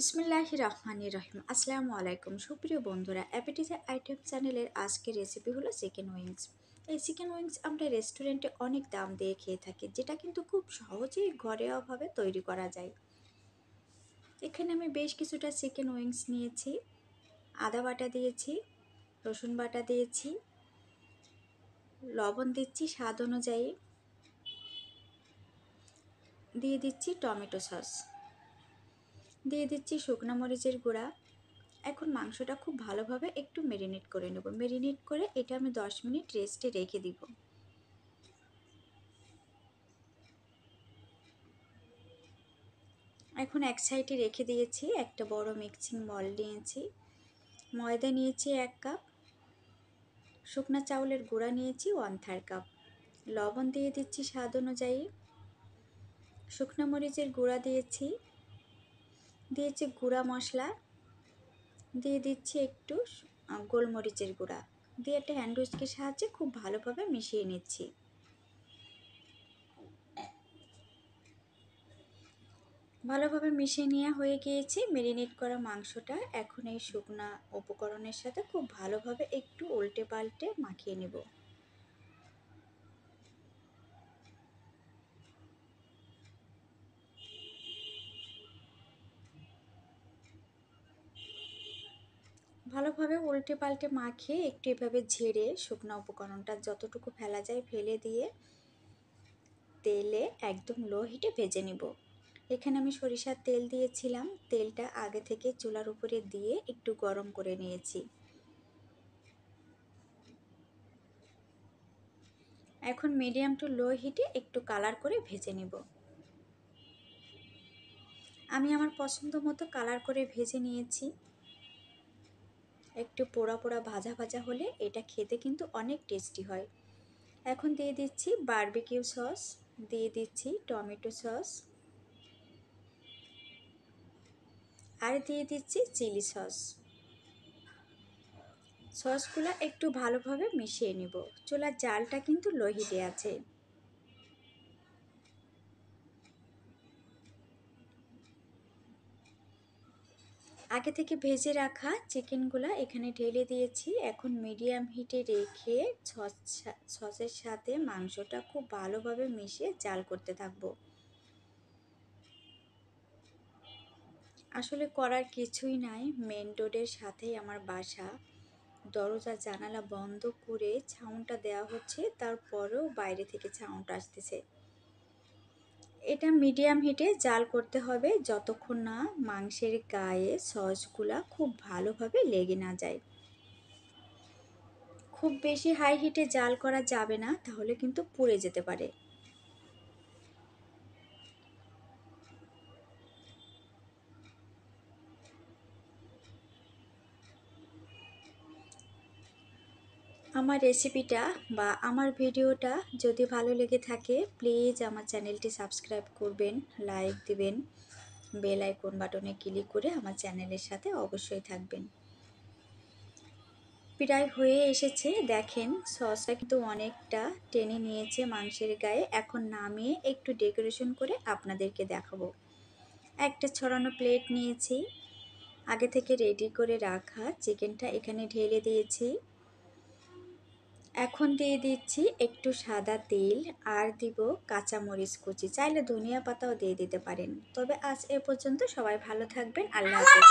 বিসমিল্লাহ রহমান রহিম আসসালামু আলাইকুম সুপ্রিয় বন্ধুরা অ্যাপেটিজার আইটেম চ্যানেলের আজকের রেসিপি হলো চিকেন উইংস এই চিকেন উইংস আমরা রেস্টুরেন্টে অনেক দাম দিয়ে খেয়ে থাকি যেটা কিন্তু খুব সহজেই অভাবে তৈরি করা যায় এখানে আমি বেশ কিছুটা চিকেন উইংস নিয়েছি আদা বাটা দিয়েছি রসুন বাটা দিয়েছি লবণ দিচ্ছি স্বাদ অনুযায়ী দিয়ে দিচ্ছি টমেটো সস দিয়ে দিচ্ছি শুকনো মরিচের গুঁড়া এখন মাংসটা খুব ভালোভাবে একটু মেরিনেট করে নেব মেরিনেট করে এটা আমি দশ মিনিট রেস্টে রেখে দিব এখন এক সাইডে রেখে দিয়েছি একটা বড় মিক্সিং বল নিয়েছি ময়দা নিয়েছি এক কাপ শুকনা চাউলের গুঁড়া নিয়েছি ওয়ান থার্ড কাপ লবণ দিয়ে দিচ্ছি স্বাদ অনুযায়ী শুকনো মরিচের গুঁড়া দিয়েছি দিয়েছি গুঁড়া মশলা দিয়ে দিচ্ছি একটু গোলমরিচের গুঁড়া দিয়ে একটা হ্যান্ডউইচের সাহায্যে খুব ভালোভাবে মিশিয়ে নিচ্ছি ভালোভাবে মিশিয়ে নেওয়া হয়ে গিয়েছে মেরিনেট করা মাংসটা এখন এই শুকনা উপকরণের সাথে খুব ভালোভাবে একটু উল্টে পাল্টে মাখিয়ে নেবো ভালোভাবে উল্টে পাল্টে মাখিয়ে একটু এভাবে ঝেড়ে শুকনো উপকরণটা যতটুকু ফেলা যায় ফেলে দিয়ে তেলে একদম লো হিটে ভেজে নিব এখানে আমি সরিষার তেল দিয়েছিলাম তেলটা আগে থেকে চুলার উপরে দিয়ে একটু গরম করে নিয়েছি এখন মিডিয়াম টু লো হিটে একটু কালার করে ভেজে নিব আমি আমার পছন্দ মতো কালার করে ভেজে নিয়েছি একটু পোড়া পোড়া ভাজা ভাজা হলে এটা খেতে কিন্তু অনেক টেস্টি হয় এখন দিয়ে দিচ্ছি বার্বিকিউ সস দিয়ে দিচ্ছি টমেটো সস আর দিয়ে দিচ্ছি চিলি সস সসগুলো একটু ভালোভাবে মিশিয়ে নিব চুলার জালটা কিন্তু লোহিতে আছে আগে থেকে ভেজে রাখা চিকেনগুলো এখানে ঢেলে দিয়েছি এখন মিডিয়াম হিটে রেখে সসের সাথে মাংসটা খুব ভালোভাবে মিশিয়ে জাল করতে থাকবো আসলে করার কিছুই নাই মেন রোডের সাথেই আমার বাসা দরজা জানালা বন্ধ করে ছাউনটা দেওয়া হচ্ছে তারপরেও বাইরে থেকে ছাউনটা আসতেছে এটা মিডিয়াম হিটে জাল করতে হবে যতক্ষণ না মাংসের গায়ে সসগুলা খুব ভালোভাবে লেগে না যায় খুব বেশি হাই হিটে জাল করা যাবে না তাহলে কিন্তু পুড়ে যেতে পারে আমার রেসিপিটা বা আমার ভিডিওটা যদি ভালো লেগে থাকে প্লিজ আমার চ্যানেলটি সাবস্ক্রাইব করবেন লাইক দিবেন বেল আইকন বাটনে ক্লিক করে আমার চ্যানেলের সাথে অবশ্যই থাকবেন প্রায় হয়ে এসেছে দেখেন সসটা কিন্তু অনেকটা টেনে নিয়েছে মাংসের গায়ে এখন নামিয়ে একটু ডেকোরেশন করে আপনাদেরকে দেখাবো একটা ছড়ানো প্লেট নিয়েছি আগে থেকে রেডি করে রাখা চিকেনটা এখানে ঢেলে দিয়েছি এখন দিয়ে দিচ্ছি একটু সাদা তেল আর দিব কাঁচামরিচ কুচি চাইলে ধনিয়া পাতাও দিয়ে দিতে পারেন তবে আজ এ পর্যন্ত সবাই ভালো থাকবেন আল্লাহ হাফেজ